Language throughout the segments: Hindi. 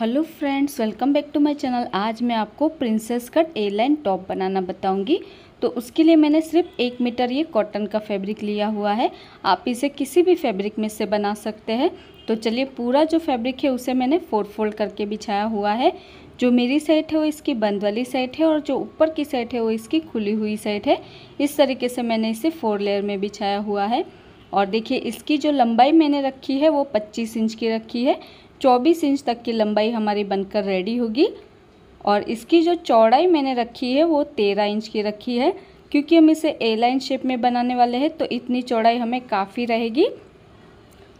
hello friends welcome back to my channel आज मैं आपको princess cut A line top बनाना बताऊंगी तो उसके लिए मैंने सिर्फ एक मीटर ये कॉटन का फैब्रिक लिया हुआ है आप इसे किसी भी फैब्रिक में से बना सकते हैं तो चलिए पूरा जो फैब्रिक है उसे मैंने फोर फोल्ड करके बिछाया हुआ है जो मेरी सेट है वो इसकी बंद वाली साइट है और जो ऊपर की सेट है वो इसकी खुली हुई साइट है इस तरीके से मैंने इसे फोर लेयर में बिछाया हुआ है और देखिए इसकी जो लंबाई मैंने रखी है वो 25 इंच की रखी है 24 इंच तक की लंबाई हमारी बनकर रेडी होगी और इसकी जो चौड़ाई मैंने रखी है वो 13 इंच की रखी है क्योंकि हम इसे ए लाइन शेप में बनाने वाले हैं तो इतनी चौड़ाई हमें काफ़ी रहेगी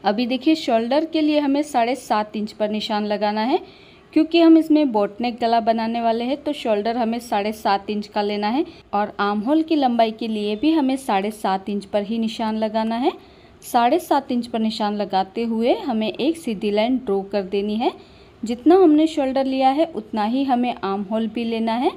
अभी देखिए शोल्डर के लिए हमें साढ़े सात इंच पर निशान लगाना है क्योंकि हम इसमें बोटनेक गला बनाने वाले हैं तो शोल्डर हमें साढ़े सात इंच का लेना है और आर्म होल की लंबाई के लिए भी हमें साढ़े सात इंच पर ही निशान लगाना है साढ़े सात इंच पर निशान लगाते हुए हमें एक सीधी लाइन ड्रॉ कर देनी है जितना हमने शोल्डर लिया है उतना ही हमें आर्म होल भी लेना है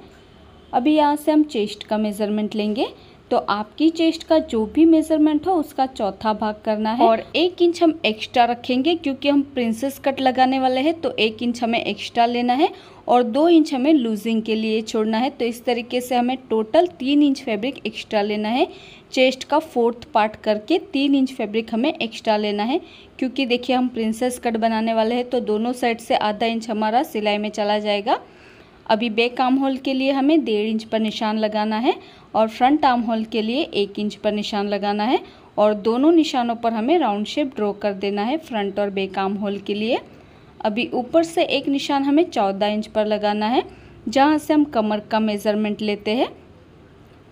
अभी यहाँ से हम चेस्ट का मेज़रमेंट लेंगे तो आपकी चेस्ट का जो भी मेजरमेंट हो उसका चौथा भाग करना है और एक इंच हम एक्स्ट्रा रखेंगे क्योंकि हम प्रिंसेस कट लगाने वाले हैं तो एक इंच हमें एक्स्ट्रा लेना है और दो इंच हमें लूजिंग के लिए छोड़ना है तो इस तरीके से हमें टोटल तीन इंच फैब्रिक एक्स्ट्रा लेना है चेस्ट का फोर्थ पार्ट करके तीन इंच फैब्रिक हमें एक्स्ट्रा लेना है क्योंकि देखिए हम प्रिंसेस कट बनाने वाले हैं तो दोनों साइड से आधा इंच हमारा सिलाई में चला जाएगा अभी बैक काम होल के लिए हमें डेढ़ इंच पर निशान लगाना है और फ्रंट आर्म होल के लिए एक इंच पर निशान लगाना है और दोनों निशानों पर हमें राउंड शेप ड्रॉ कर देना है फ्रंट और बेक आर्म होल के लिए अभी ऊपर से एक निशान हमें चौदह इंच पर लगाना है जहाँ से हम कमर का मेज़रमेंट लेते हैं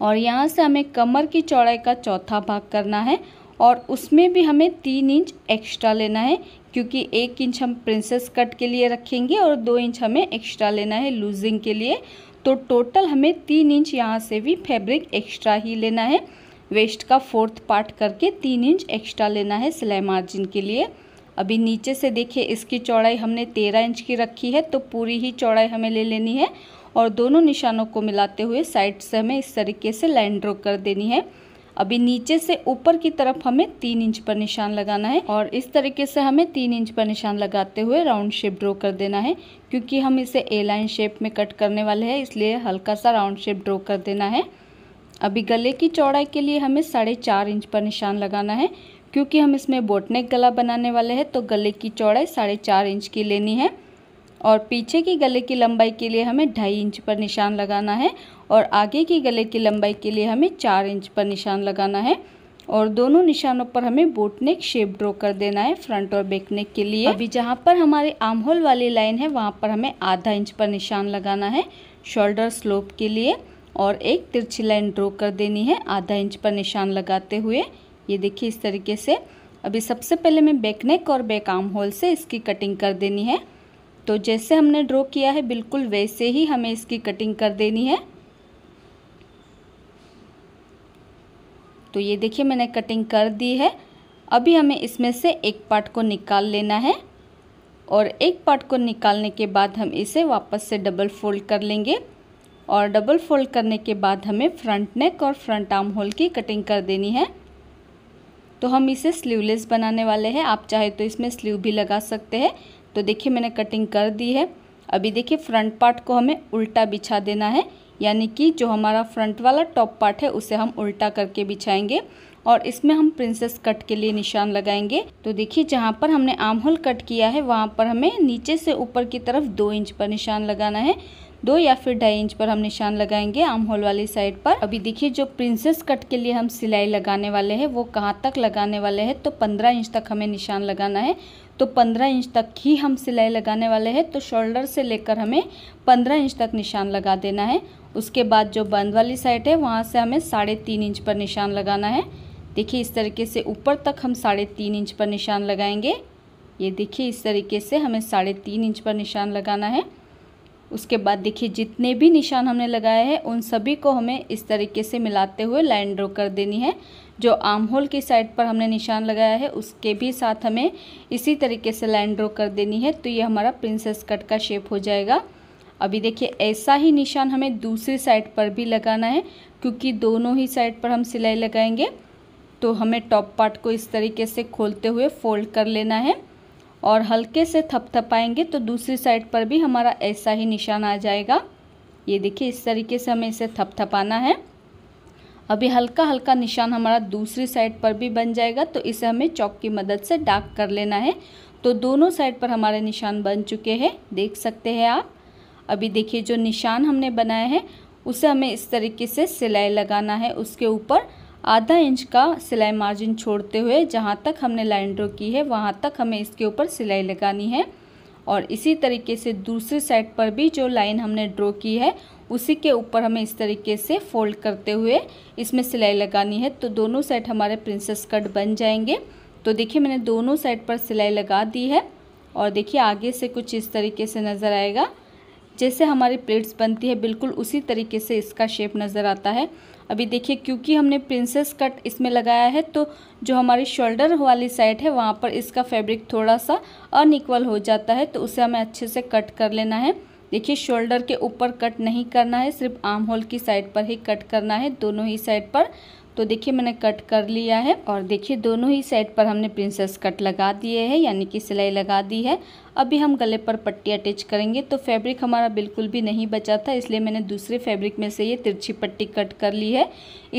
और यहाँ से हमें कमर की चौड़ाई का चौथा भाग करना है और उसमें भी हमें तीन इंच एक्स्ट्रा लेना है क्योंकि एक इंच हम प्रिंसेस कट के लिए रखेंगे और दो इंच हमें एक्स्ट्रा लेना है लूजिंग के लिए तो टोटल हमें तीन इंच यहाँ से भी फैब्रिक एक्स्ट्रा ही लेना है वेस्ट का फोर्थ पार्ट करके तीन इंच एक्स्ट्रा लेना है सिलाई मार्जिन के लिए अभी नीचे से देखिए इसकी चौड़ाई हमने तेरह इंच की रखी है तो पूरी ही चौड़ाई हमें ले लेनी है और दोनों निशानों को मिलाते हुए साइड से हमें इस तरीके से लाइन ड्रॉ कर देनी है अभी नीचे से ऊपर की तरफ हमें तीन इंच पर निशान लगाना है और इस तरीके से हमें तीन इंच पर निशान लगाते हुए राउंड शेप ड्रॉ कर देना है क्योंकि हम इसे ए लाइन शेप में कट करने वाले हैं इसलिए हल्का सा राउंड शेप ड्रॉ कर देना है अभी गले की चौड़ाई के लिए हमें साढ़े चार इंच पर निशान लगाना है क्योंकि हम इसमें बोटनेक गला बनाने वाले हैं तो गले की चौड़ाई साढ़े चार इंच की लेनी है और पीछे की गले की लंबाई के लिए हमें ढाई इंच पर निशान लगाना है और आगे की गले की लंबाई के लिए हमें चार इंच पर निशान लगाना है और दोनों निशानों पर हमें बोट नेक शेप ड्रॉ कर देना है फ्रंट और बैकनेक नेक के लिए अभी जहाँ पर हमारे आर्म होल वाली लाइन है वहाँ पर हमें आधा इंच पर निशान लगाना है शोल्डर स्लोप के लिए और एक तिरछी लाइन ड्रॉ कर देनी है आधा इंच पर निशान लगाते हुए ये देखिए इस तरीके से अभी सबसे पहले मैं बैक नेक और बैक आर्म होल से इसकी कटिंग कर देनी है तो जैसे हमने ड्रॉ किया है बिल्कुल वैसे ही हमें इसकी कटिंग कर देनी है तो ये देखिए मैंने कटिंग कर दी है अभी हमें इसमें से एक पार्ट को निकाल लेना है और एक पार्ट को निकालने के बाद हम इसे वापस से डबल फोल्ड कर लेंगे और डबल फोल्ड करने के बाद हमें फ्रंट नेक और फ्रंट आर्म होल की कटिंग कर देनी है तो हम इसे स्लीवलेस बनाने वाले हैं आप चाहे तो इसमें स्लीव भी लगा सकते हैं तो देखिए मैंने कटिंग कर दी है अभी देखिए फ्रंट पार्ट को हमें उल्टा बिछा देना है यानी कि जो हमारा फ्रंट वाला टॉप पार्ट है उसे हम उल्टा करके बिछाएंगे और इसमें हम प्रिंसेस कट के लिए निशान लगाएंगे तो देखिए जहाँ पर हमने आम होल कट किया है वहाँ पर हमें नीचे से ऊपर की तरफ दो इंच पर निशान लगाना है दो या फिर ढाई इंच पर हम निशान लगाएंगे आम होल वाली साइड पर अभी देखिए जो प्रिंसेस कट के लिए हम सिलाई लगाने वाले हैं वो कहाँ तक लगाने वाले हैं तो पंद्रह इंच तक हमें निशान लगाना है तो 15 इंच तक ही हम सिलाई लगाने वाले हैं तो शोल्डर से लेकर हमें 15 इंच तक निशान लगा देना है उसके बाद जो बंद वाली साइड है वहाँ से हमें साढ़े तीन इंच पर निशान लगाना है देखिए इस तरीके से ऊपर तक हम साढ़े तीन इंच पर निशान लगाएंगे ये देखिए इस तरीके से हमें साढ़े तीन इंच पर निशान लगाना है उसके बाद देखिए जितने भी निशान हमने लगाए हैं उन सभी को हमें इस तरीके से मिलाते हुए लाइन ड्रॉ कर देनी है जो आर्म होल की साइड पर हमने निशान लगाया है उसके भी साथ हमें इसी तरीके से लाइन ड्रॉ कर देनी है तो ये हमारा प्रिंसेस कट का शेप हो जाएगा अभी देखिए ऐसा ही निशान हमें दूसरी साइड पर भी लगाना है क्योंकि दोनों ही साइड पर हम सिलाई लगाएंगे तो हमें टॉप पार्ट को इस तरीके से खोलते हुए फोल्ड कर लेना है और हल्के से थपथपाएंगे तो दूसरी साइड पर भी हमारा ऐसा ही निशान आ जाएगा ये देखिए इस तरीके से हमें इसे थपथपाना है अभी हल्का हल्का निशान हमारा दूसरी साइड पर भी बन जाएगा तो इसे हमें चौक की मदद से डाक कर लेना है तो दोनों साइड पर हमारे निशान बन चुके हैं देख सकते हैं आप अभी देखिए जो निशान हमने बनाया है उसे हमें इस तरीके से सिलाई लगाना है उसके ऊपर आधा इंच का सिलाई मार्जिन छोड़ते हुए जहाँ तक हमने लाइन ड्रॉ की है वहाँ तक हमें इसके ऊपर सिलाई लगानी है और इसी तरीके से दूसरे साइड पर भी जो लाइन हमने ड्रॉ की है उसी के ऊपर हमें इस तरीके से फोल्ड करते हुए इसमें सिलाई लगानी है तो दोनों साइड हमारे प्रिंसेस कट बन जाएंगे तो देखिए मैंने दोनों साइड पर सिलाई लगा दी है और देखिए आगे से कुछ इस तरीके से नज़र आएगा जैसे हमारी प्लेट्स बनती है बिल्कुल उसी तरीके से इसका शेप नज़र आता है अभी देखिए क्योंकि हमने प्रिंसेस कट इसमें लगाया है तो जो हमारी शोल्डर वाली साइड है वहाँ पर इसका फैब्रिक थोड़ा सा अनइक्वल हो जाता है तो उसे हमें अच्छे से कट कर लेना है देखिए शोल्डर के ऊपर कट नहीं करना है सिर्फ आर्म होल की साइड पर ही कट करना है दोनों ही साइड पर तो देखिए मैंने कट कर लिया है और देखिए दोनों ही साइड पर हमने प्रिंसेस कट लगा दिए हैं यानी कि सिलाई लगा दी है अभी हम गले पर पट्टी अटैच करेंगे तो फैब्रिक हमारा बिल्कुल भी नहीं बचा था इसलिए मैंने दूसरे फैब्रिक में से ये तिरछी पट्टी कट कर ली है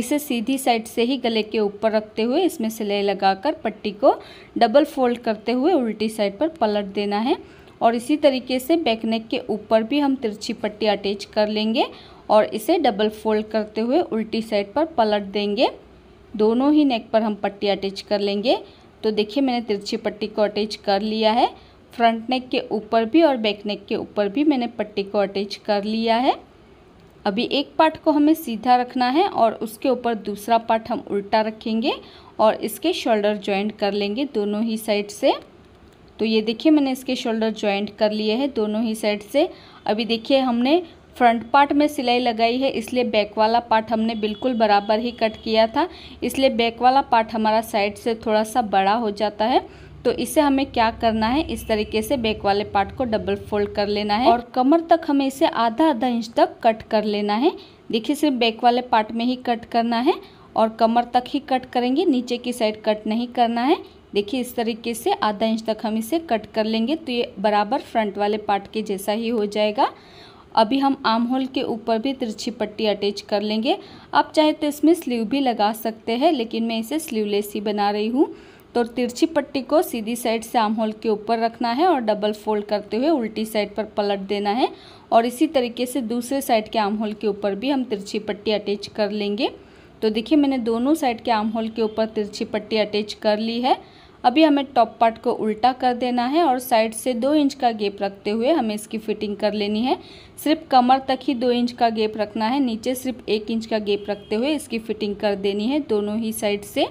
इसे सीधी साइड से ही गले के ऊपर रखते हुए इसमें सिलाई लगाकर पट्टी को डबल फोल्ड करते हुए उल्टी साइड पर पलट देना है और इसी तरीके से बैकनेक के ऊपर भी हम तिरछी पट्टी अटैच कर लेंगे और इसे डबल फोल्ड करते हुए उल्टी साइड पर पलट देंगे दोनों ही नेक पर हम पट्टी अटैच कर लेंगे तो देखिए मैंने तिरछी पट्टी को अटैच कर लिया है फ्रंट नेक के ऊपर भी और बैक नेक के ऊपर भी मैंने पट्टी को अटैच कर लिया है अभी एक पार्ट को हमें सीधा रखना है और उसके ऊपर दूसरा पार्ट हम उल्टा रखेंगे और इसके शोल्डर ज्वाइंट कर लेंगे दोनों ही साइड से तो ये देखिए मैंने इसके शोल्डर ज्वाइंट कर लिए हैं दोनों ही साइड से अभी देखिए हमने फ्रंट पार्ट में सिलाई लगाई है इसलिए बैक वाला पार्ट हमने बिल्कुल बराबर ही कट किया था इसलिए बैक वाला पार्ट हमारा साइड से थोड़ा सा बड़ा हो जाता है तो इसे हमें क्या करना है इस तरीके से बैक वाले पार्ट को डबल फोल्ड कर लेना है और कमर तक हमें इसे आधा आधा इंच तक कट कर लेना है देखिए सिर्फ बैक वाले पार्ट में ही कट करना है और कमर तक ही कट करेंगे नीचे की साइड कट नहीं करना है देखिए इस तरीके से आधा इंच तक हम इसे कट कर लेंगे तो ये बराबर फ्रंट वाले पार्ट के जैसा ही हो जाएगा अभी हम आर्म होल के ऊपर भी तिरछी पट्टी अटैच कर लेंगे आप चाहे तो इसमें स्लीव भी लगा सकते हैं लेकिन मैं इसे स्लीवलेस ही बना रही हूँ तो तिरछी पट्टी को सीधी साइड से आर्म होल के ऊपर रखना है और डबल फोल्ड करते हुए उल्टी साइड पर पलट देना है और इसी तरीके से दूसरे साइड के आर्म होल के ऊपर भी हम तिरछी पट्टी अटैच कर लेंगे तो देखिए मैंने दोनों साइड के आर्म होल के ऊपर तिरछी पट्टी अटैच कर ली है अभी हमें टॉप पार्ट को उल्टा कर देना है और साइड से दो इंच का गेप रखते हुए हमें इसकी फिटिंग कर लेनी है सिर्फ कमर तक ही दो इंच का गेप रखना है नीचे सिर्फ एक इंच का गेप रखते हुए इसकी फिटिंग कर देनी है दोनों ही साइड से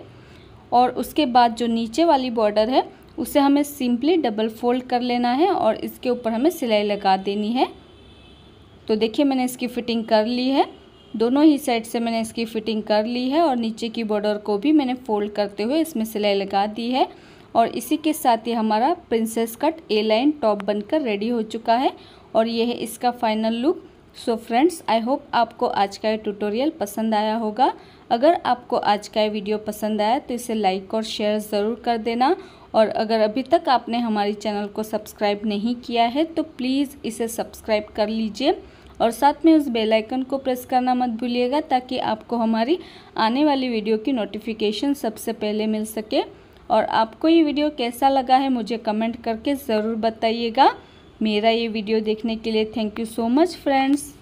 और उसके बाद जो नीचे वाली बॉर्डर है उसे हमें सिंपली डबल फोल्ड कर लेना है और इसके ऊपर हमें सिलाई लगा देनी है तो देखिए मैंने इसकी फिटिंग कर ली है दोनों ही साइड से मैंने इसकी फिटिंग कर ली है और नीचे की बॉर्डर को भी मैंने फोल्ड करते हुए इसमें सिलाई लगा दी है और इसी के साथ ही हमारा princess cut A line top बनकर रेडी हो चुका है और यह है इसका final look so friends I hope आपको आज का ये ट्यूटोरियल पसंद आया होगा अगर आपको आज का ये वीडियो पसंद आया तो इसे लाइक और शेयर ज़रूर कर देना और अगर अभी तक आपने हमारे चैनल को सब्सक्राइब नहीं किया है तो प्लीज़ इसे सब्सक्राइब कर लीजिए और साथ में उस बेल आइकन को प्रेस करना मत भूलिएगा ताकि आपको हमारी आने वाली वीडियो की नोटिफिकेशन सबसे पहले मिल सके और आपको ये वीडियो कैसा लगा है मुझे कमेंट करके ज़रूर बताइएगा मेरा ये वीडियो देखने के लिए thank you so much friends